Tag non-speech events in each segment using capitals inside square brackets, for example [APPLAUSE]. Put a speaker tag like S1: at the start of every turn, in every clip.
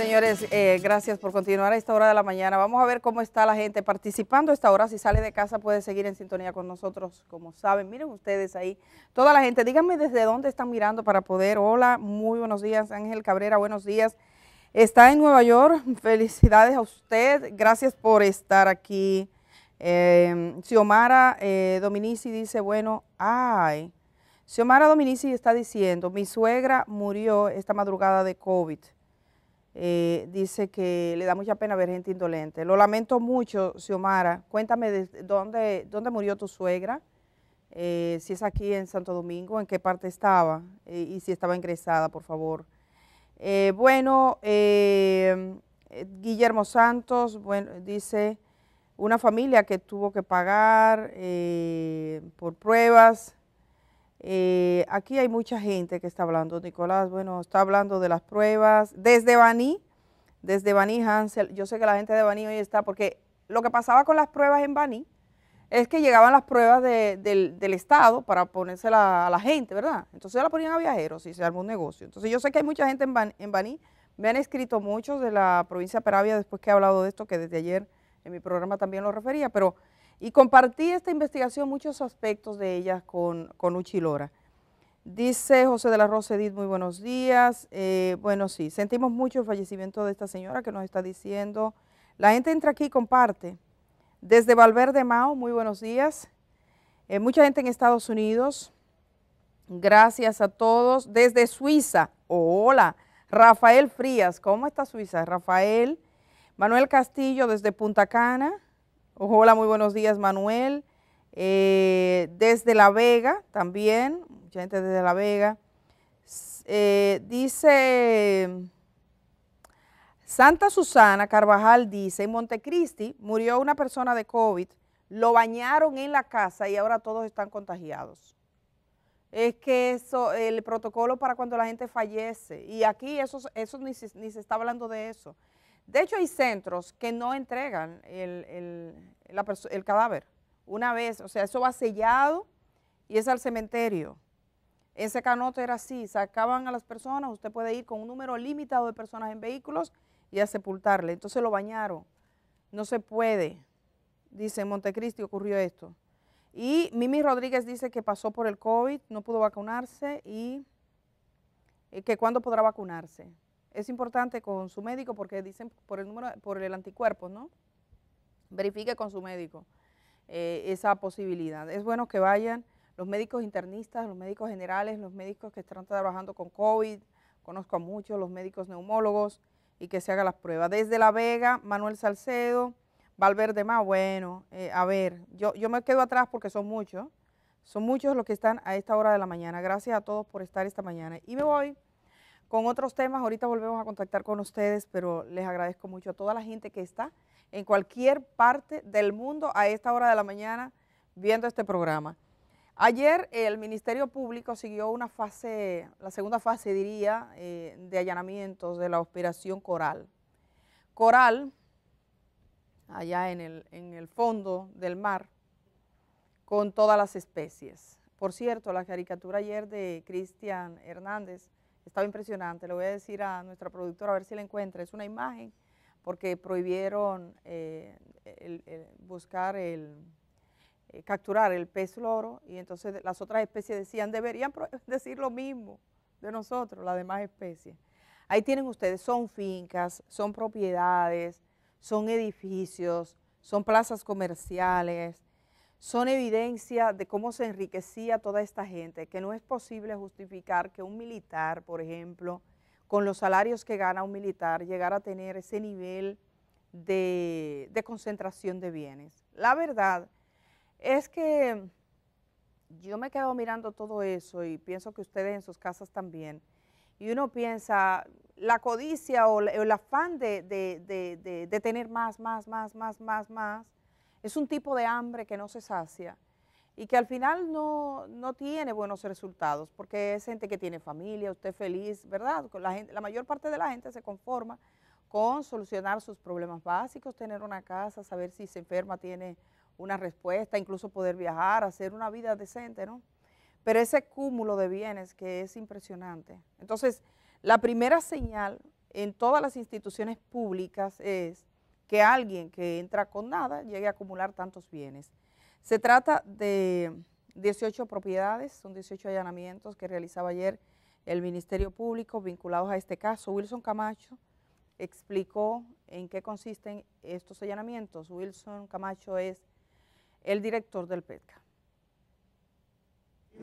S1: Señores, eh, gracias por continuar a esta hora de la mañana. Vamos a ver cómo está la gente participando a esta hora. Si sale de casa puede seguir en sintonía con nosotros, como saben. Miren ustedes ahí, toda la gente. Díganme desde dónde están mirando para poder. Hola, muy buenos días. Ángel Cabrera, buenos días. Está en Nueva York. [LAUGHS] Felicidades a usted. Gracias por estar aquí. Em, Xiomara eh, Dominici dice, bueno, ay. Xiomara Dominici está diciendo, mi suegra murió esta madrugada de COVID. Eh, dice que le da mucha pena ver gente indolente. Lo lamento mucho, Xiomara. Cuéntame de dónde, dónde murió tu suegra, eh, si es aquí en Santo Domingo, en qué parte estaba eh, y si estaba ingresada, por favor. bueno, Guillermo Santos bueno, dice una familia que tuvo que pagar por pruebas eh, aquí hay mucha gente que está hablando, Nicolás, bueno, está hablando de las pruebas. Desde Baní, desde Baní, Hansel, yo sé que la gente de Baní hoy está, porque lo que pasaba con las pruebas en Baní es que llegaban las pruebas del, Estado para ponérsela a la gente, ¿verdad? Entonces la ponían a viajeros y se armó un negocio. Entonces yo sé que hay mucha gente en, en Baní, me han escrito muchos de la provincia de Peravia después que he hablado de esto, que desde ayer en mi programa también lo refería, pero y compartí esta investigación, muchos aspectos de ella con, con Lora. Dice José de la Rosa Edith, muy buenos días. Eh, bueno, sí, sentimos mucho el fallecimiento de esta señora que nos está diciendo. La gente entra aquí y comparte. Desde Valverde Mao, muy buenos días. Eh, mucha gente en Estados Unidos. Gracias a todos. Desde Suiza, hola. Rafael Frías, ¿cómo está Suiza? Rafael. Manuel Castillo desde Punta Cana. Hola, muy buenos días, Manuel. Eh, desde La Vega también, mucha gente desde La Vega. Eh, dice Santa Susana Carvajal, dice, en Montecristi murió una persona de COVID, lo bañaron en la casa y ahora todos están contagiados. Es que eso, el protocolo para cuando la gente fallece, y aquí eso, eso ni, se, ni se está hablando de eso. De hecho, hay centros que no entregan el, cadáver una vez, o sea, eso va sellado y es al cementerio. Ese canote era así, sacaban a las personas, usted puede ir con un número limitado de personas en vehículos y a sepultarle. Entonces lo bañaron. No se puede, dice Montecristi ocurrió esto. Y Mimi Rodríguez dice que pasó por el COVID, no pudo vacunarse y eh, que cuándo podrá vacunarse es importante con su médico porque dicen por el número, por el anticuerpo, ¿no? Verifique con su médico eh, esa posibilidad. Es bueno que vayan los médicos internistas, los médicos generales, los médicos que están trabajando con COVID, conozco a muchos, los médicos neumólogos, y que se haga las pruebas. Desde La Vega, Manuel Salcedo, Valverde más, bueno, eh, a ver, yo, yo me quedo atrás porque son muchos, son muchos los que están a esta hora de la mañana. Gracias a todos por estar esta mañana. Y me voy con otros temas. Ahorita volvemos a contactar con ustedes, pero les agradezco mucho a toda la gente que está en cualquier parte del mundo a esta hora de la mañana viendo este programa. Ayer el Ministerio Público siguió una fase, la segunda fase diría, eh, de allanamientos de la operación Coral. Coral, allá en el, en el fondo del mar, con todas las especies. Por cierto, la caricatura ayer de Cristian Hernández, estaba impresionante. Le voy a decir a nuestra productora a ver si la encuentra. Es una imagen porque prohibieron eh, buscar el eh, capturar el pez loro y entonces las otras especies decían deberían [LAUGHS] decir lo mismo de nosotros, las demás especies. Ahí tienen ustedes, son fincas, son propiedades, son edificios, son plazas comerciales, son evidencia de cómo se enriquecía toda esta gente, que no es posible justificar que un militar, por ejemplo, con los salarios que gana un militar, llegara a tener ese nivel de, concentración de bienes. La verdad es que yo me quedo mirando todo eso y pienso que ustedes en sus casas también, y uno piensa la codicia o el afán de, de, tener más, más, más, más, más, más, es un tipo de hambre que no se sacia y que al final no, tiene buenos resultados, porque es gente que tiene familia, usted feliz, ¿verdad? La, gente, la mayor parte de la gente se conforma con solucionar sus problemas básicos, tener una casa, saber si se enferma, tiene una respuesta, incluso poder viajar, hacer una vida decente, ¿no? Pero ese cúmulo de bienes que es impresionante. Entonces, la primera señal en todas las instituciones públicas es que alguien que entra con nada llegue a acumular tantos bienes. Se trata de 18 propiedades, son 18 allanamientos que realizaba ayer el Ministerio Público vinculados a este caso. Wilson Camacho explicó en qué consisten estos allanamientos. Wilson Camacho es el director del PETCA.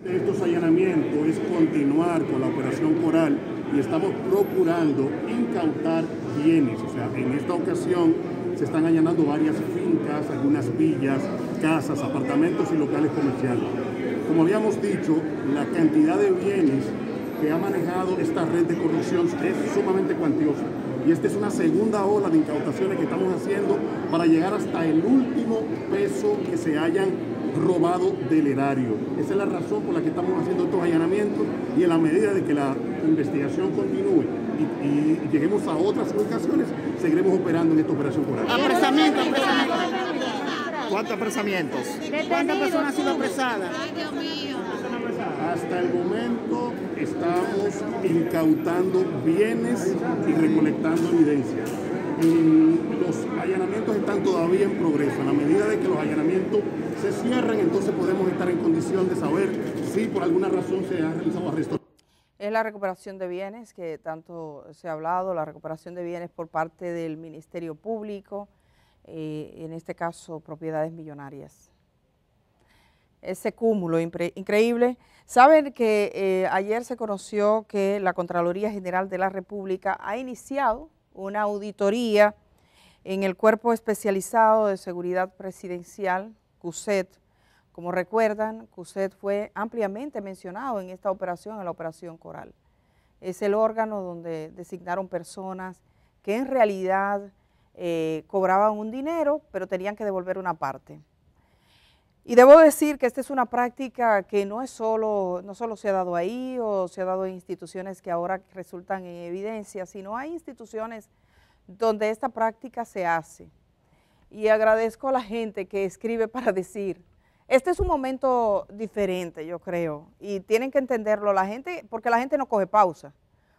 S2: estos allanamientos es continuar con la operación Coral y estamos procurando incautar bienes. O sea, en esta ocasión se están allanando varias fincas, algunas villas, casas, apartamentos y locales comerciales. Como habíamos dicho, la cantidad de bienes que ha manejado esta red de corrupción es sumamente cuantiosa. Y esta es una segunda ola de incautaciones que estamos haciendo para llegar hasta el último peso que se hayan robado del erario. Esa es la razón por la que estamos haciendo estos allanamientos y en la medida de que la investigación continúe y, lleguemos a otras ubicaciones, seguiremos operando en esta operación por Apresamiento, apresamiento. ¿Cuántos apresamientos?
S1: ¿Cuántas personas han sido apresadas?
S2: Hasta el momento estamos incautando bienes y recolectando evidencia. Los allanamientos están todavía en progreso. A la medida de que los allanamientos se cierren, entonces podemos estar en condición de saber si
S1: por alguna razón se ha realizado arresto es la recuperación de bienes, que tanto se ha hablado, la recuperación de bienes por parte del Ministerio Público, eh, en este caso propiedades millonarias. Ese cúmulo increíble. Saben que eh, ayer se conoció que la Contraloría General de la República ha iniciado una auditoría en el Cuerpo Especializado de Seguridad Presidencial, CUSET, como recuerdan, CUSET fue ampliamente mencionado en esta operación, en la operación Coral. Es el órgano donde designaron personas que en realidad eh, cobraban un dinero, pero tenían que devolver una parte. Y debo decir que esta es una práctica que no, solo, no solo se ha dado ahí o se ha dado en instituciones que ahora resultan en evidencia, sino hay instituciones donde esta práctica se hace. Y agradezco a la gente que escribe para decir, este es un momento diferente, yo creo, y tienen que entenderlo la gente, porque la gente no coge pausa.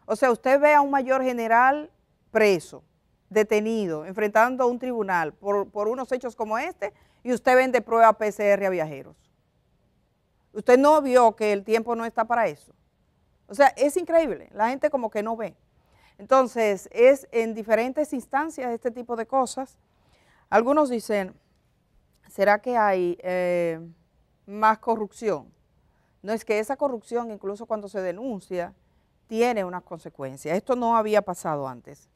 S1: O sea, usted ve a un mayor general preso, detenido, enfrentando a un tribunal por, unos hechos como este, y usted vende prueba PCR a viajeros. Usted no vio que el tiempo no está para eso. O sea, es increíble, la gente como que no ve. Entonces, es en diferentes instancias este tipo de cosas. Algunos dicen, ¿será que hay eh, más corrupción? No es que esa corrupción, incluso cuando se denuncia, tiene unas consecuencias. Esto no había pasado antes.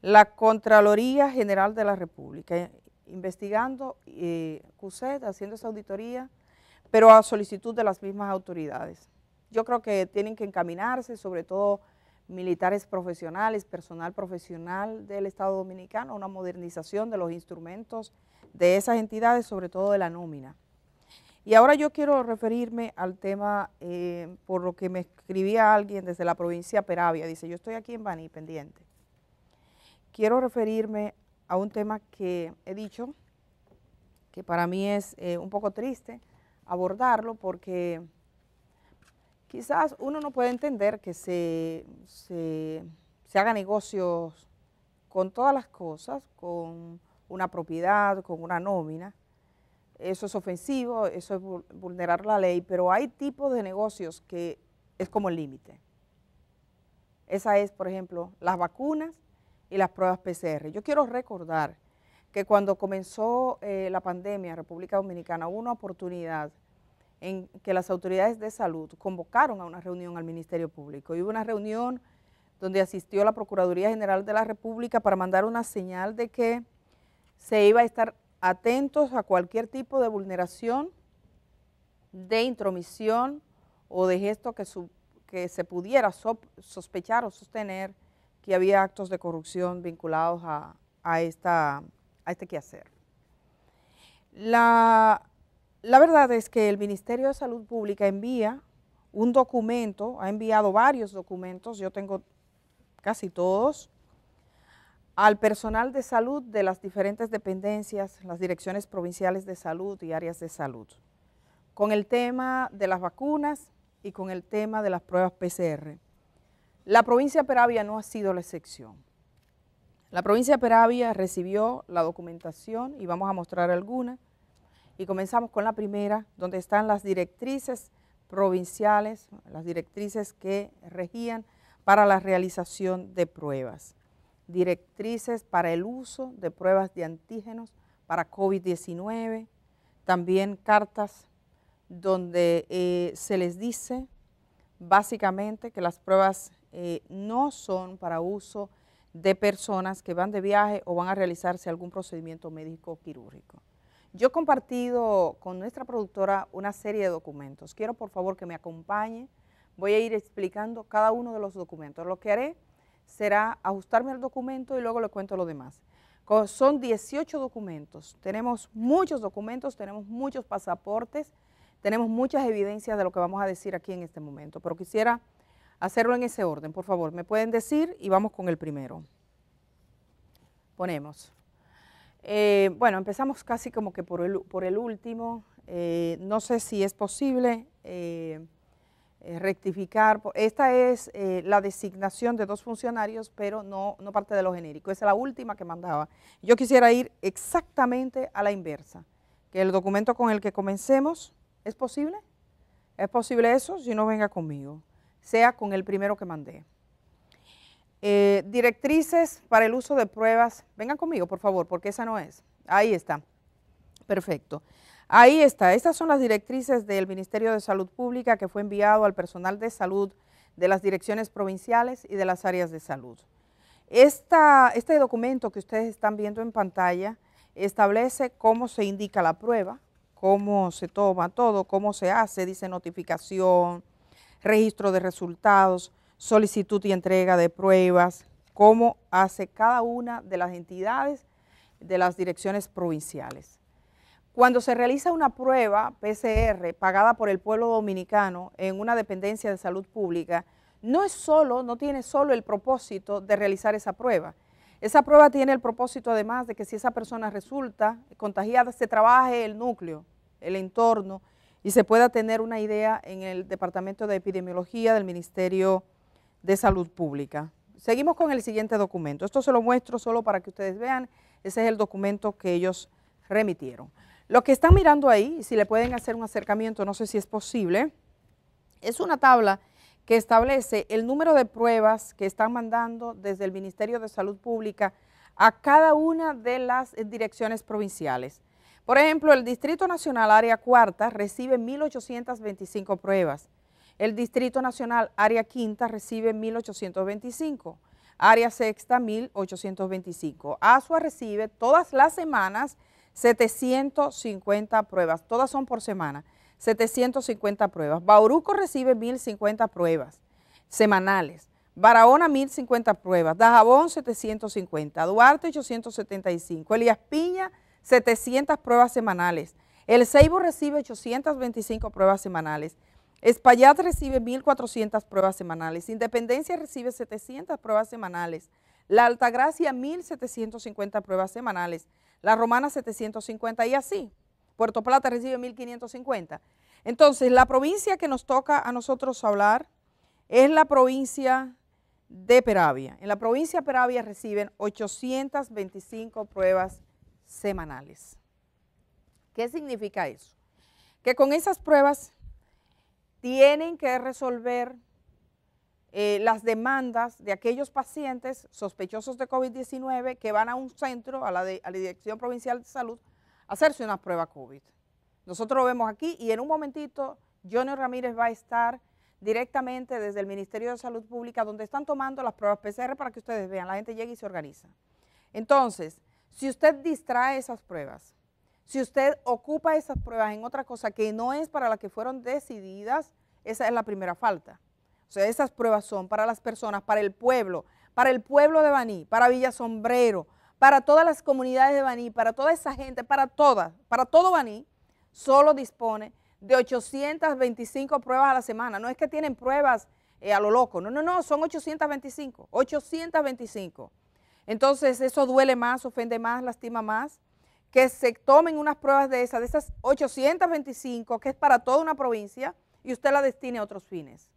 S1: La Contraloría General de la República, eh, investigando eh, haciendo esa auditoría, pero a solicitud de las mismas autoridades. Yo creo que tienen que encaminarse, sobre todo militares profesionales, personal profesional del Estado Dominicano, una modernización de los instrumentos de esas entidades, sobre todo de la nómina. Y ahora yo quiero referirme al tema eh, por lo que me escribía alguien desde la provincia de Peravia, dice, yo estoy aquí en Baní, pendiente. Quiero referirme a un tema que he dicho, que para mí es eh, un poco triste abordarlo porque quizás uno no puede entender que se, se, haga negocios con todas las cosas, con una propiedad, con una nómina. Eso es ofensivo, eso es vulnerar la ley, pero hay tipos de negocios que es como el límite. Esa es, por ejemplo, las vacunas y las pruebas PCR. Yo quiero recordar que cuando comenzó eh, la pandemia en República Dominicana hubo una oportunidad en que las autoridades de salud convocaron a una reunión al Ministerio Público. Y hubo una reunión donde asistió la Procuraduría General de la República para mandar una señal de que se iba a estar atentos a cualquier tipo de vulneración, de intromisión o de gesto que, que se pudiera sospechar o sostener que había actos de corrupción vinculados a, a, esta, a este quehacer. La la verdad es que el Ministerio de Salud Pública envía un documento, ha enviado varios documentos, yo tengo casi todos, al personal de salud de las diferentes dependencias, las direcciones provinciales de salud y áreas de salud, con el tema de las vacunas y con el tema de las pruebas PCR. La provincia de Peravia no ha sido la excepción. La provincia de Peravia recibió la documentación y vamos a mostrar alguna y comenzamos con la primera, donde están las directrices provinciales, las directrices que regían para la realización de pruebas. Directrices para el uso de pruebas de antígenos para COVID-19, también cartas donde eh, se les dice básicamente que las pruebas eh, no son para uso de personas que van de viaje o van a realizarse algún procedimiento médico quirúrgico. Yo he compartido con nuestra productora una serie de documentos. Quiero por favor que me acompañe. Voy a ir explicando cada uno de los documentos. Lo que haré será ajustarme al documento y luego le cuento lo demás. Son 18 documentos. Tenemos muchos documentos, tenemos muchos pasaportes, tenemos muchas evidencias de lo que vamos a decir aquí en este momento. Pero quisiera hacerlo en ese orden, por favor. Me pueden decir y vamos con el primero. Ponemos. Eh, bueno, empezamos casi como que por el, por el último. Eh, no sé si es posible eh, rectificar. Esta es la designación de dos funcionarios, pero no, no parte de lo genérico. Esa es la última que mandaba. Yo quisiera ir exactamente a la inversa. Que el documento con el que comencemos, ¿es posible? ¿Es posible eso? Si no, venga conmigo. Sea con el primero que mandé. Eh, directrices para el uso de pruebas. Vengan conmigo, por favor, porque esa no es. Ahí está. Perfecto. Ahí está. Estas son las directrices del Ministerio de Salud Pública que fue enviado al personal de salud de las direcciones provinciales y de las áreas de salud. este documento que ustedes están viendo en pantalla establece cómo se indica la prueba, cómo se toma todo, cómo se hace, dice notificación, registro de resultados, solicitud y entrega de pruebas, como hace cada una de las entidades de las direcciones provinciales. Cuando se realiza una prueba PCR pagada por el pueblo dominicano en una dependencia de salud pública, no es solo, no tiene solo el propósito de realizar esa prueba. Esa prueba tiene el propósito además de que si esa persona resulta contagiada, se trabaje el núcleo, el entorno y se pueda tener una idea en el Departamento de Epidemiología del Ministerio de Salud Pública. Seguimos con el siguiente documento. Esto se lo muestro solo para que ustedes vean. Ese es el documento que ellos remitieron. Lo que están mirando ahí, si le pueden hacer un acercamiento, no sé si es posible, es una tabla que establece el número de pruebas que están mandando desde el Ministerio de Salud Pública a cada una de las eh, direcciones provinciales. Por ejemplo, el Distrito Nacional Área Cuarta recibe 1.825 pruebas, el Distrito Nacional Área Quinta recibe 1.825, Área Sexta 1.825. ASUA recibe todas las semanas 750 pruebas, todas son por semana, 750 pruebas. Bauruco recibe 1.050 pruebas semanales. Barahona 1050 pruebas, Dajabón 750, Duarte 875, Elías Piña 700 pruebas semanales, El Ceibo recibe 825 pruebas semanales, Espaillat recibe 1.400 pruebas semanales, Independencia recibe 700 pruebas semanales, La Altagracia 1.750 pruebas semanales, La Romana 750 y así. Puerto Plata recibe 1.550. Entonces, la provincia que nos toca a nosotros hablar es la provincia de Peravia. En la provincia de Peravia reciben 825 pruebas semanales. ¿Qué significa eso? Que con esas pruebas tienen que resolver eh, las demandas de aquellos pacientes sospechosos de COVID-19 que van a un centro, a la, a la Dirección Provincial de Salud, a hacerse una prueba COVID. Nosotros lo vemos aquí y en un momentito Johnny Ramírez va a estar directamente desde el Ministerio de Salud Pública donde están tomando las pruebas PCR para que ustedes vean, la gente llega y se organiza. Entonces, si usted distrae esas pruebas, si usted ocupa esas pruebas en otra cosa que no es para la que fueron decididas, esa es la primera falta. O sea, esas pruebas son para las personas, para el pueblo, para el pueblo de Baní, para Villa Sombrero, para todas las comunidades de Baní, para toda esa gente, para todas, para todo Baní, solo dispone de 825 pruebas a la semana. No es que tienen pruebas eh, a lo loco, no, no, no, son 825, 825. Entonces eso duele más, ofende más, lastima más, que se tomen unas pruebas de esas, de esas 825, que es para toda una provincia, y usted la destine a otros fines.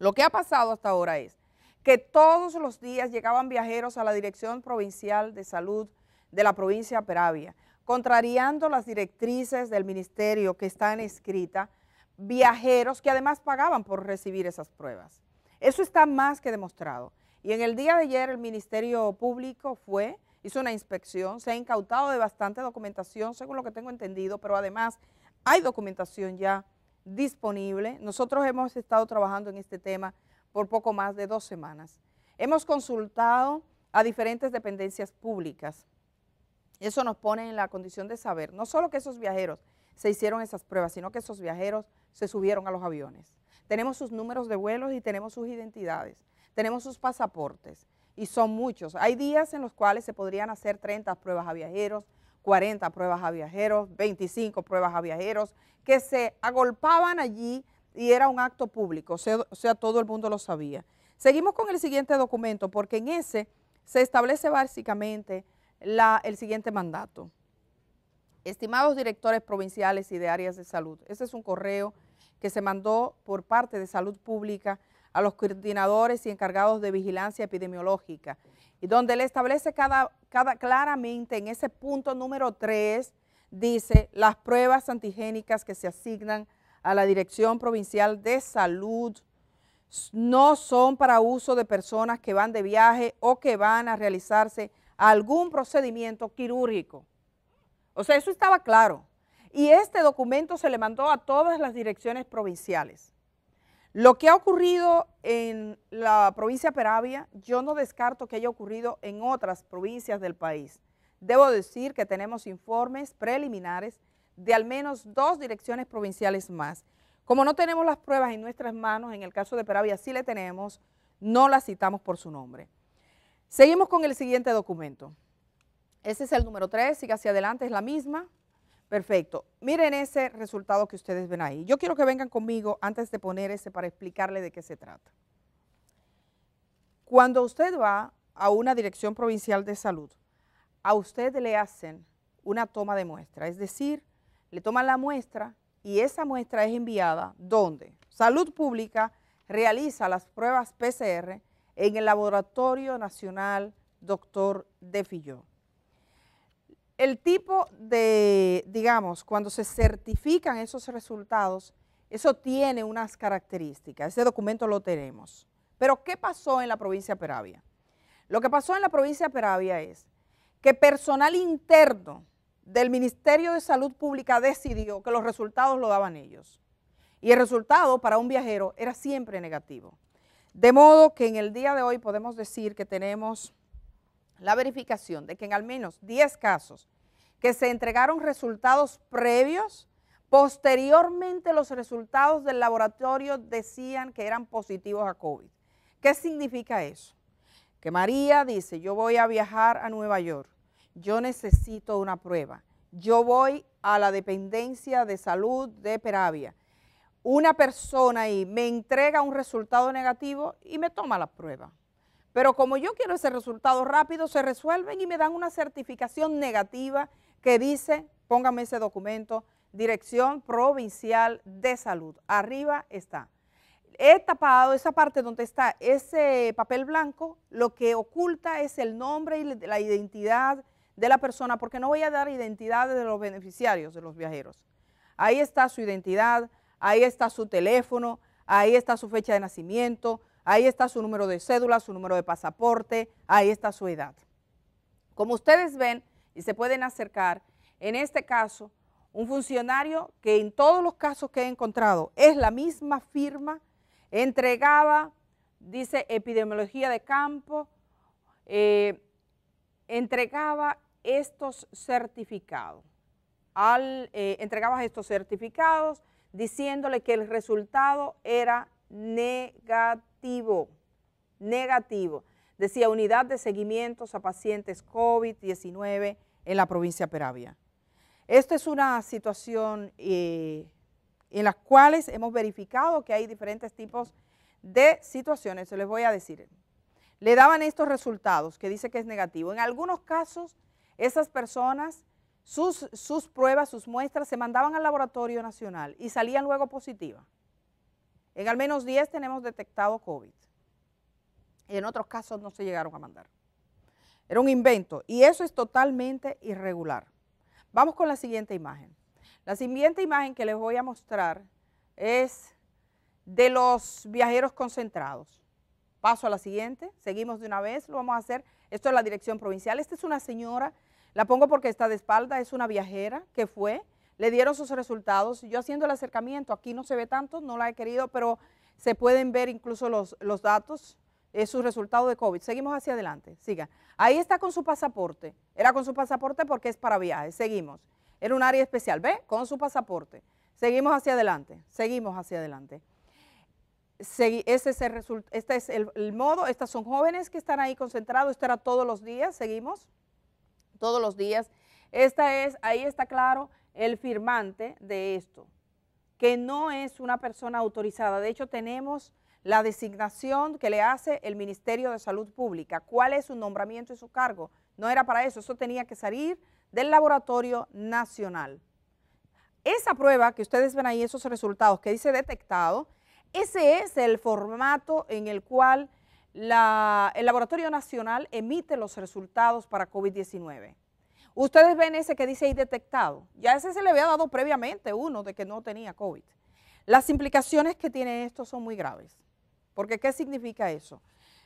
S1: Lo que ha pasado hasta ahora es que todos los días llegaban viajeros a la Dirección Provincial de Salud de la provincia de Peravia, contrariando las directrices del ministerio que están escritas, viajeros que además pagaban por recibir esas pruebas. Eso está más que demostrado. Y en el día de ayer el Ministerio Público fue hizo una inspección, se ha incautado de bastante documentación, según lo que tengo entendido, pero además hay documentación ya disponible. Nosotros hemos estado trabajando en este tema por poco más de dos semanas. Hemos consultado a diferentes dependencias públicas. Eso nos pone en la condición de saber, no solo que esos viajeros se hicieron esas pruebas, sino que esos viajeros se subieron a los aviones. Tenemos sus números de vuelos y tenemos sus identidades, tenemos sus pasaportes y son muchos. Hay días en los cuales se podrían hacer 30 pruebas a viajeros, 40 pruebas a viajeros, 25 pruebas a viajeros, que se agolpaban allí y era un acto público, o sea, todo el mundo lo sabía. Seguimos con el siguiente documento, porque en ese se establece básicamente la, el siguiente mandato. Estimados directores provinciales y de áreas de salud, este es un correo que se mandó por parte de Salud Pública a los coordinadores y encargados de vigilancia epidemiológica, y donde le establece cada, cada claramente en ese punto número 3, dice las pruebas antigénicas que se asignan a la Dirección Provincial de Salud no son para uso de personas que van de viaje o que van a realizarse algún procedimiento quirúrgico. O sea, eso estaba claro. Y este documento se le mandó a todas las direcciones provinciales. Lo que ha ocurrido en la provincia de Peravia, yo no descarto que haya ocurrido en otras provincias del país. Debo decir que tenemos informes preliminares de al menos dos direcciones provinciales más. Como no tenemos las pruebas en nuestras manos, en el caso de Peravia sí le tenemos, no la citamos por su nombre. Seguimos con el siguiente documento. Ese es el número 3, sigue hacia adelante, es la misma. Perfecto. Miren ese resultado que ustedes ven ahí. Yo quiero que vengan conmigo antes de poner ese para explicarle de qué se trata. Cuando usted va a una dirección provincial de salud, a usted le hacen una toma de muestra, es decir, le toman la muestra y esa muestra es enviada donde Salud Pública realiza las pruebas PCR en el Laboratorio Nacional Doctor de Fillón. El tipo de, digamos, cuando se certifican esos resultados, eso tiene unas características, ese documento lo tenemos. Pero ¿qué pasó en la provincia de Peravia? Lo que pasó en la provincia de Peravia es que personal interno del Ministerio de Salud Pública decidió que los resultados lo daban ellos. Y el resultado para un viajero era siempre negativo. De modo que en el día de hoy podemos decir que tenemos la verificación de que en al menos 10 casos que se entregaron resultados previos, posteriormente los resultados del laboratorio decían que eran positivos a COVID. ¿Qué significa eso? Que María dice, yo voy a viajar a Nueva York, yo necesito una prueba, yo voy a la dependencia de salud de Peravia, una persona ahí me entrega un resultado negativo y me toma la prueba. Pero como yo quiero ese resultado rápido, se resuelven y me dan una certificación negativa que dice, póngame ese documento, Dirección Provincial de Salud. Arriba está. He tapado esa parte donde está ese papel blanco, lo que oculta es el nombre y la identidad de la persona, porque no voy a dar identidades de los beneficiarios, de los viajeros. Ahí está su identidad, ahí está su teléfono, ahí está su fecha de nacimiento, ahí está su número de cédula, su número de pasaporte, ahí está su edad. Como ustedes ven y se pueden acercar, en este caso, un funcionario que en todos los casos que he encontrado es la misma firma, entregaba, dice epidemiología de campo, eh, entregaba estos certificados. Eh, entregaba estos certificados diciéndole que el resultado era negativo negativo, negativo. Decía unidad de seguimientos a pacientes COVID-19 en la provincia de Peravia. Esta es una situación eh, en las cuales hemos verificado que hay diferentes tipos de situaciones. Se les voy a decir. Le daban estos resultados que dice que es negativo. En algunos casos, esas personas, sus, sus pruebas, sus muestras se mandaban al laboratorio nacional y salían luego positivas. En al menos 10 tenemos detectado COVID. Y en otros casos no se llegaron a mandar. Era un invento y eso es totalmente irregular. Vamos con la siguiente imagen. La siguiente imagen que les voy a mostrar es de los viajeros concentrados. Paso a la siguiente, seguimos de una vez, lo vamos a hacer. Esto es la dirección provincial. Esta es una señora, la pongo porque está de espalda, es una viajera que fue le dieron sus resultados. Yo haciendo el acercamiento, aquí no se ve tanto, no la he querido, pero se pueden ver incluso los, datos, es eh, su resultado de COVID. Seguimos hacia adelante, siga. Ahí está con su pasaporte, era con su pasaporte porque es para viajes, seguimos. Era un área especial, ¿ve? Con su pasaporte. Seguimos hacia adelante, seguimos hacia adelante. es el, este es el, modo, estas son jóvenes que están ahí concentrados, esto era todos los días, seguimos, todos los días. Esta es, ahí está claro, el firmante de esto, que no es una persona autorizada. De hecho, tenemos la designación que le hace el Ministerio de Salud Pública. ¿Cuál es su nombramiento y su cargo? No era para eso, eso tenía que salir del Laboratorio Nacional. Esa prueba que ustedes ven ahí, esos resultados que dice detectado, ese es el formato en el cual el Laboratorio Nacional emite los resultados para COVID-19. Ustedes ven ese que dice ahí detectado. Ya ese se le había dado previamente uno de que no tenía COVID. Las implicaciones que tiene esto son muy graves. Porque ¿qué significa eso?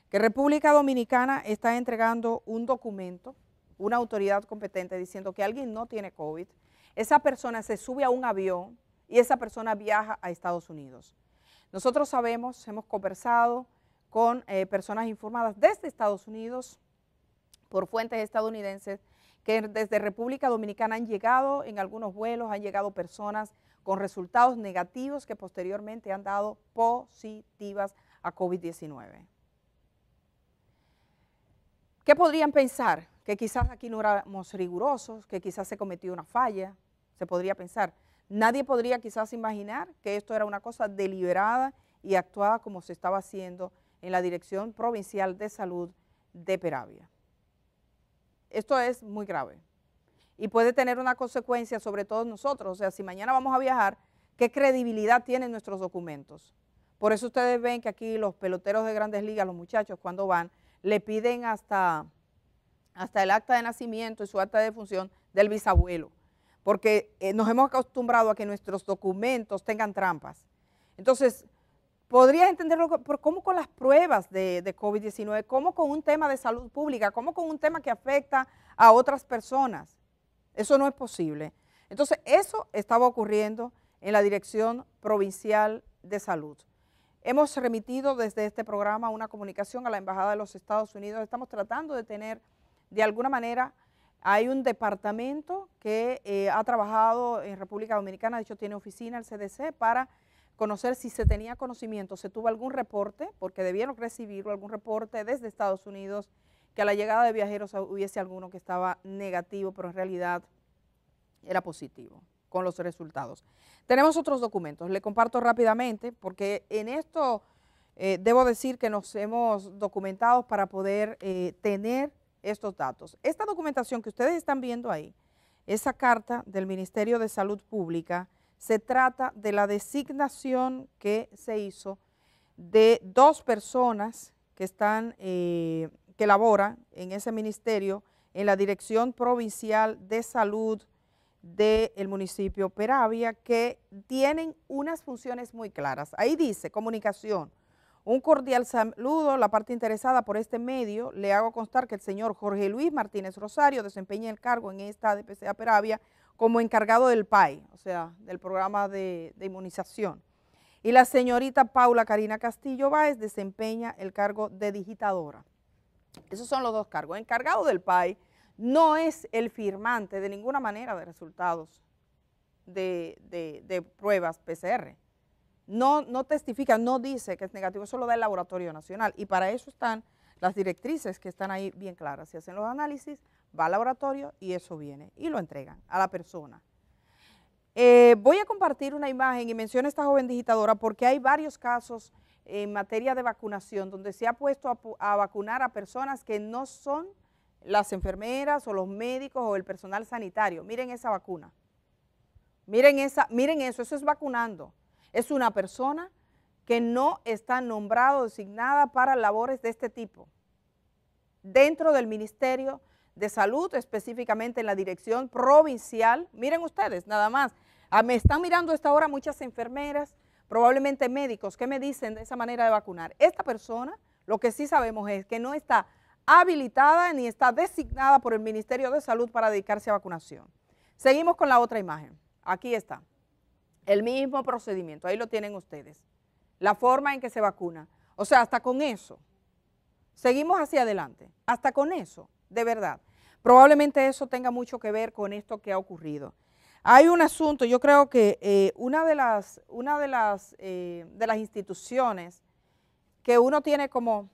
S1: Que República Dominicana está entregando un documento, una autoridad competente diciendo que alguien no tiene COVID, esa persona se sube a un avión y esa persona viaja a Estados Unidos. Nosotros sabemos, hemos conversado con eh, personas informadas desde Estados Unidos por fuentes estadounidenses que desde República Dominicana han llegado en algunos vuelos, han llegado personas con resultados negativos que posteriormente han dado positivas a COVID-19. ¿Qué podrían pensar? Que quizás aquí no éramos rigurosos, que quizás se cometió una falla, se podría pensar. Nadie podría quizás imaginar que esto era una cosa deliberada y actuada como se estaba haciendo en la Dirección Provincial de Salud de Peravia. Esto es muy grave y puede tener una consecuencia sobre todos nosotros. O sea, si mañana vamos a viajar, ¿qué credibilidad tienen nuestros documentos? Por eso ustedes ven que aquí los peloteros de grandes ligas, los muchachos cuando van, le piden hasta, hasta el acta de nacimiento y su acta de función del bisabuelo, porque eh, nos hemos acostumbrado a que nuestros documentos tengan trampas. Entonces, podrías entenderlo por cómo con las pruebas de, COVID-19, cómo con un tema de salud pública, cómo con un tema que afecta a otras personas. Eso no es posible. Entonces, eso estaba ocurriendo en la Dirección Provincial de Salud. Hemos remitido desde este programa una comunicación a la Embajada de los Estados Unidos. Estamos tratando de tener, de alguna manera, hay un departamento que eh, ha trabajado en República Dominicana, de hecho tiene oficina el CDC, para conocer si se tenía conocimiento, se tuvo algún reporte, porque debieron recibir algún reporte desde Estados Unidos, que a la llegada de viajeros hubiese alguno que estaba negativo, pero en realidad era positivo con los resultados. Tenemos otros documentos, le comparto rápidamente, porque en esto eh, debo decir que nos hemos documentado para poder eh, tener estos datos. Esta documentación que ustedes están viendo ahí, esa carta del Ministerio de Salud Pública, se trata de la designación que se hizo de dos personas que están, eh, que laboran en ese ministerio, en la Dirección Provincial de Salud del de municipio Peravia, que tienen unas funciones muy claras. Ahí dice, comunicación, un cordial saludo, la parte interesada por este medio, le hago constar que el señor Jorge Luis Martínez Rosario desempeña el cargo en esta DPCA Peravia como encargado del PAI, o sea, del programa de, inmunización. Y la señorita Paula Karina Castillo Báez desempeña el cargo de digitadora. Esos son los dos cargos. Encargado del PAI no es el firmante de ninguna manera de resultados de, pruebas PCR. No, no testifica, no dice que es negativo, eso lo da el Laboratorio Nacional. Y para eso están las directrices que están ahí bien claras. Se hacen los análisis, va al laboratorio y eso viene y lo entregan a la persona. Eh, voy a compartir una imagen y menciono a esta joven digitadora porque hay varios casos en materia de vacunación donde se ha puesto a, vacunar a personas que no son las enfermeras o los médicos o el personal sanitario. Miren esa vacuna. Miren, esa, miren eso, eso es vacunando. Es una persona que no está nombrada o designada para labores de este tipo dentro del Ministerio de Salud, específicamente en la dirección provincial. Miren ustedes, nada más, ah, me están mirando a esta hora muchas enfermeras, probablemente médicos, ¿qué me dicen de esa manera de vacunar? Esta persona, lo que sí sabemos es que no está habilitada ni está designada por el Ministerio de Salud para dedicarse a vacunación. Seguimos con la otra imagen. Aquí está. El mismo procedimiento, ahí lo tienen ustedes. La forma en que se vacuna. O sea, hasta con eso. Seguimos hacia adelante. Hasta con eso de verdad. Probablemente eso tenga mucho que ver con esto que ha ocurrido. Hay un asunto, yo creo que eh, una, de las, una de, las, eh, de las instituciones que uno tiene como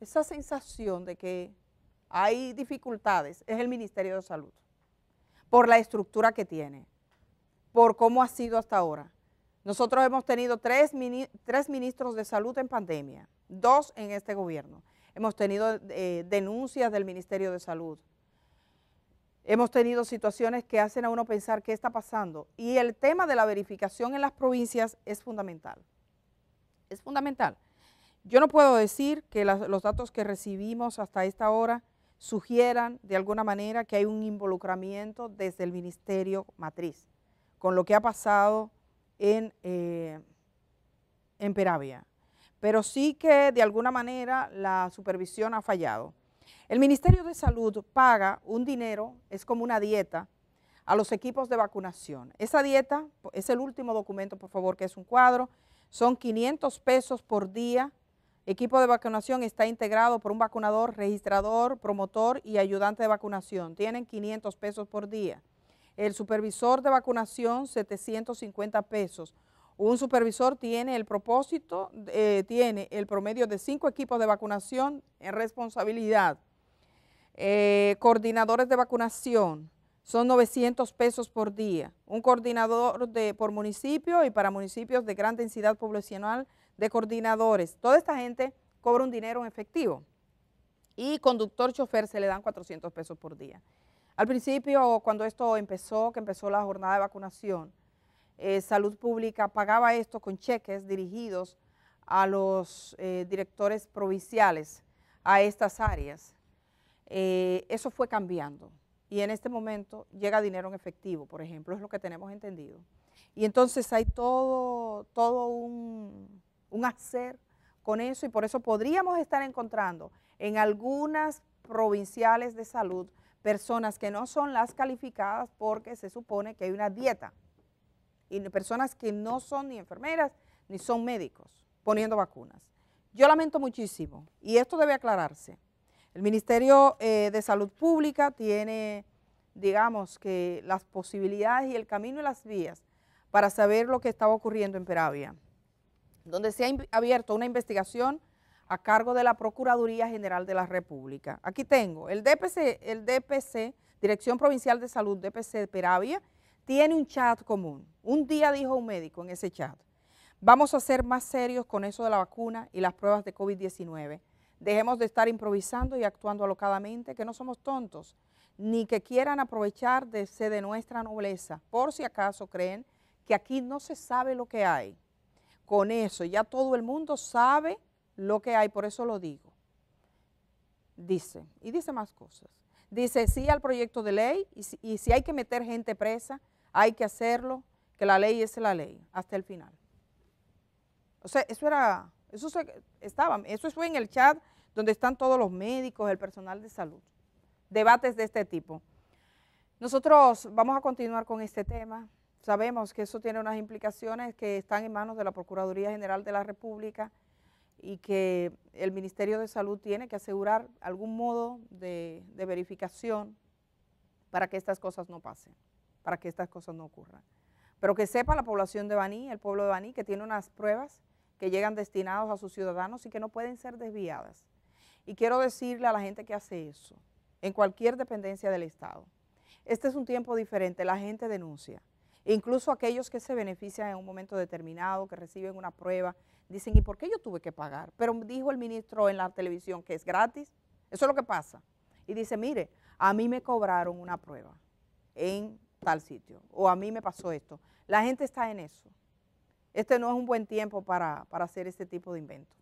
S1: esa sensación de que hay dificultades es el Ministerio de Salud, por la estructura que tiene, por cómo ha sido hasta ahora. Nosotros hemos tenido tres ministros de salud en pandemia, dos en este gobierno hemos tenido eh, denuncias del Ministerio de Salud, hemos tenido situaciones que hacen a uno pensar qué está pasando. Y el tema de la verificación en las provincias es fundamental, es fundamental. Yo no puedo decir que los datos que recibimos hasta esta hora sugieran de alguna manera que hay un involucramiento desde el Ministerio Matriz con lo que ha pasado en, eh, en Peravia pero sí que de alguna manera la supervisión ha fallado. El Ministerio de Salud paga un dinero, es como una dieta, a los equipos de vacunación. Esa dieta, es el último documento, por favor, que es un cuadro, son 500 pesos por día. Equipo de vacunación está integrado por un vacunador, registrador, promotor y ayudante de vacunación. Tienen 500 pesos por día. El supervisor de vacunación, 750 pesos. Un supervisor tiene el propósito, eh, tiene el promedio de cinco equipos de vacunación en responsabilidad. Eh, coordinadores de vacunación son 900 pesos por día. Un coordinador por municipio y para municipios de gran densidad poblacional de coordinadores. Toda esta gente cobra un dinero en efectivo. Y conductor, chofer, se le dan 400 pesos por día. Al principio, cuando esto empezó, que empezó la jornada de vacunación, eh, salud Pública pagaba esto con cheques dirigidos a los eh, directores provinciales a estas áreas. Eh, eso fue cambiando y en este momento llega dinero en efectivo, por ejemplo, es lo que tenemos entendido. Y entonces hay todo, todo un, un hacer con eso y por eso podríamos estar encontrando en algunas provinciales de salud personas que no son las calificadas porque se supone que hay una dieta y personas que no son ni enfermeras ni son médicos poniendo vacunas. Yo lamento muchísimo y esto debe aclararse. El Ministerio eh, de Salud Pública tiene, digamos, que las posibilidades y el camino y las vías para saber lo que estaba ocurriendo en Peravia, donde se ha abierto una investigación a cargo de la Procuraduría General de la República. Aquí tengo el DPC, el DPC Dirección Provincial de Salud DPC de Peravia, tiene un chat común. Un día dijo un médico en ese chat, vamos a ser más serios con eso de la vacuna y las pruebas de COVID-19. Dejemos de estar improvisando y actuando alocadamente, que no somos tontos, ni que quieran aprovechar de, de nuestra nobleza, por si acaso creen que aquí no se sabe lo que hay. Con eso ya todo el mundo sabe lo que hay, por eso lo digo. Dice, y dice más cosas. Dice sí al proyecto de ley y si hay que meter gente presa, hay que hacerlo, que la ley es la ley, hasta el final. O sea, eso era, eso estaba, eso fue en el chat donde están todos los médicos, el personal de salud, debates de este tipo. Nosotros vamos a continuar con este tema. Sabemos que eso tiene unas implicaciones que están en manos de la Procuraduría General de la República y que el Ministerio de Salud tiene que asegurar algún modo de, de verificación para que estas cosas no pasen para que estas cosas no ocurran. Pero que sepa la población de Baní, el pueblo de Baní, que tiene unas pruebas que llegan destinados a sus ciudadanos y que no pueden ser desviadas. Y quiero decirle a la gente que hace eso, en cualquier dependencia del Estado, este es un tiempo diferente, la gente denuncia. Incluso aquellos que se benefician en un momento determinado, que reciben una prueba, dicen, ¿y por qué yo tuve que pagar? Pero dijo el ministro en la televisión que es gratis, eso es lo que pasa. Y dice, mire, a mí me cobraron una prueba en tal sitio, o a mí me pasó esto. La gente está en eso. Este no es un buen tiempo para, hacer este tipo de invento.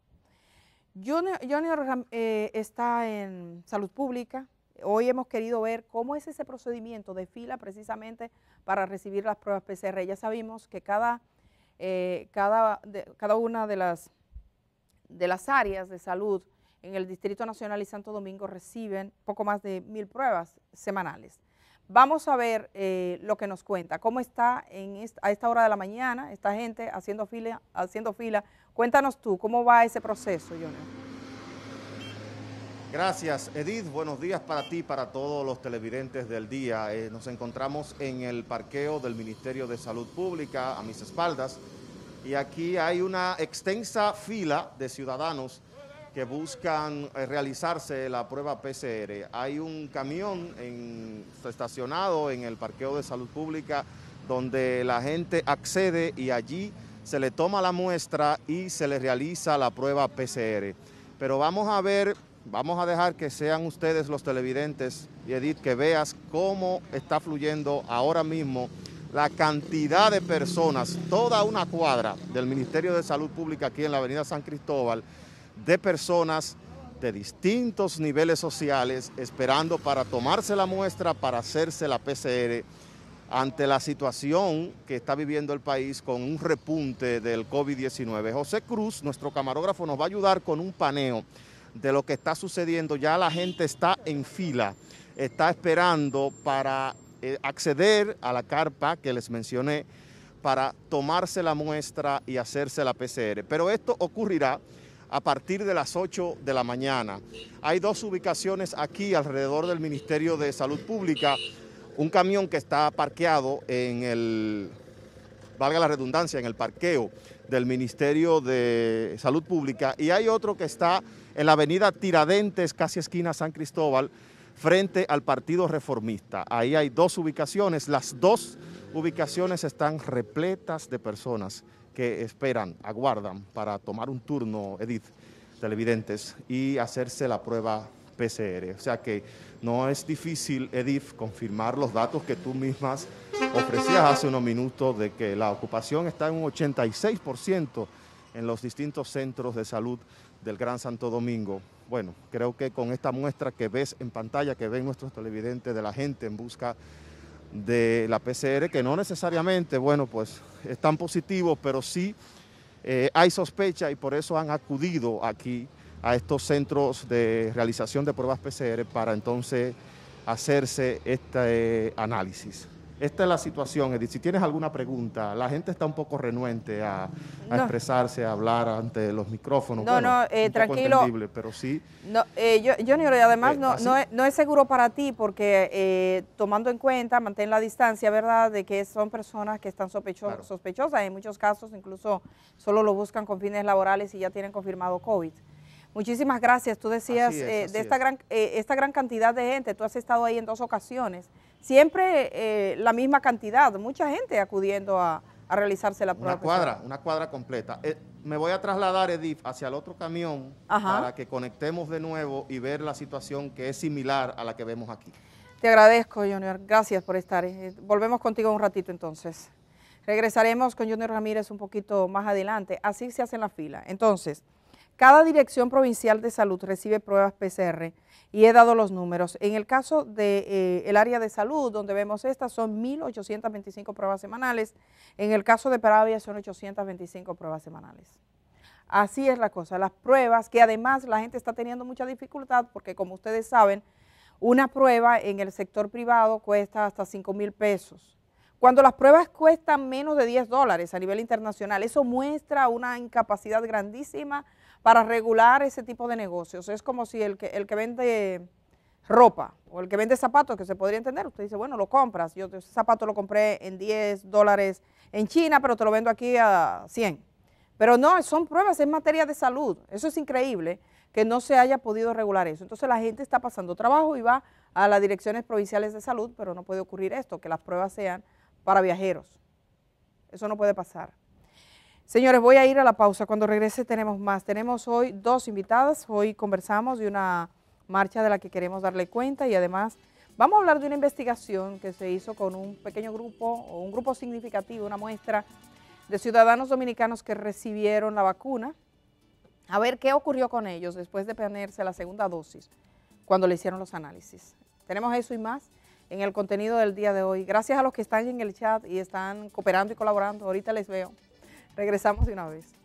S1: Junior, eh, está en salud pública. Hoy hemos querido ver cómo es ese procedimiento de fila precisamente para recibir las pruebas PCR. Ya sabemos que cada, eh, cada, cada una de las, de las áreas de salud en el Distrito Nacional y Santo Domingo reciben poco más de mil pruebas semanales. Vamos a ver eh, lo que nos cuenta, cómo está en a esta hora de la mañana esta gente haciendo fila, haciendo fila. Cuéntanos tú, ¿cómo va ese proceso, Jonathan?
S3: Gracias, Edith. Buenos días para ti, para todos los televidentes del día. Eh, nos encontramos en el parqueo del Ministerio de Salud Pública, a mis espaldas, y aquí hay una extensa fila de ciudadanos que buscan eh, realizarse la prueba PCR. Hay un camión estacionado en el parqueo de salud pública donde la gente accede y allí se le toma la muestra y se le realiza la prueba PCR. Pero vamos a ver, vamos a dejar que sean ustedes los televidentes y Edith que veas cómo está fluyendo ahora mismo la cantidad de personas, toda una cuadra del Ministerio de Salud Pública aquí en la Avenida San Cristóbal de personas de distintos niveles sociales esperando para tomarse la muestra, para hacerse la PCR ante la situación que está viviendo el país con un repunte del COVID-19. José Cruz, nuestro camarógrafo, nos va a ayudar con un paneo de lo que está sucediendo. Ya la gente está en fila, está esperando para eh, acceder a la carpa que les mencioné para tomarse la muestra y hacerse la PCR. Pero esto ocurrirá a partir de las 8 de la mañana. Hay dos ubicaciones aquí alrededor del Ministerio de Salud Pública. Un camión que está parqueado en el, valga la redundancia, en el parqueo del Ministerio de Salud Pública. Y hay otro que está en la avenida Tiradentes, casi esquina San Cristóbal, frente al Partido Reformista. Ahí hay dos ubicaciones. Las dos ubicaciones están repletas de personas que esperan, aguardan para tomar un turno, Edith, televidentes, y hacerse la prueba PCR. O sea que no es difícil, Edith, confirmar los datos que tú mismas ofrecías hace unos minutos de que la ocupación está en un 86% en los distintos centros de salud del Gran Santo Domingo. Bueno, creo que con esta muestra que ves en pantalla, que ven nuestros televidentes de la gente en busca de la PCR, que no necesariamente, bueno, pues están positivos, pero sí eh, hay sospecha y por eso han acudido aquí a estos centros de realización de pruebas PCR para entonces hacerse este análisis esta es la situación, Edith. Si tienes alguna pregunta, la gente está un poco renuente a, expresarse, a hablar ante los micrófonos. No, no, eh, tranquilo. Pero sí.
S1: No, eh, yo, Junior, además eh, no, no es, seguro para ti porque eh, tomando en cuenta, mantén la distancia, ¿verdad? De que son personas que están sospechosas. En muchos casos incluso solo lo buscan con fines laborales y ya tienen confirmado COVID. Muchísimas gracias. Tú decías de esta gran, esta gran cantidad de gente, tú has estado ahí en dos ocasiones siempre eh, la misma cantidad, mucha gente acudiendo a, realizarse la prueba. Una cuadra,
S3: una cuadra completa. Eh, me voy a trasladar, Edith, hacia el otro camión para que conectemos de nuevo y ver la situación que es similar a la que vemos aquí.
S1: Te agradezco, Junior. Gracias por estar. Eh. volvemos contigo un ratito entonces. Regresaremos con Junior Ramírez un poquito más adelante. Así se hace en la fila. Entonces... Cada dirección provincial de salud recibe pruebas PCR y he dado los números. En el caso del de, eh, el área de salud, donde vemos estas, son 1.825 pruebas semanales. En el caso de Paravia son 825 pruebas semanales. Así es la cosa, las pruebas, que además la gente está teniendo mucha dificultad porque como ustedes saben, una prueba en el sector privado cuesta hasta 5 mil pesos. Cuando las pruebas cuestan menos de 10 dólares a nivel internacional, eso muestra una incapacidad grandísima para regular ese tipo de negocios. Es como si el que, el que vende ropa o el que vende zapatos, que se podría entender, usted dice, bueno, lo compras, yo ese zapato lo compré en 10 dólares en China, pero te lo vendo aquí a 100. Pero no, son pruebas en materia de salud, eso es increíble que no se haya podido regular eso. Entonces la gente está pasando trabajo y va a las direcciones provinciales de salud, pero no puede ocurrir esto, que las pruebas sean para viajeros. Eso no puede pasar. Señores, voy a ir a la pausa. Cuando regrese tenemos más. Tenemos hoy dos invitadas. Hoy conversamos de una marcha de la que queremos darle cuenta y además vamos a hablar de una investigación que se hizo con un pequeño grupo o un grupo significativo, una muestra de ciudadanos dominicanos que recibieron la vacuna. A ver qué ocurrió con ellos después de ponerse la segunda dosis cuando le hicieron los análisis. Tenemos eso y más en el contenido del día de hoy. Gracias a los que están en el chat y están cooperando y colaborando. Ahorita les veo. Regresamos de una vez.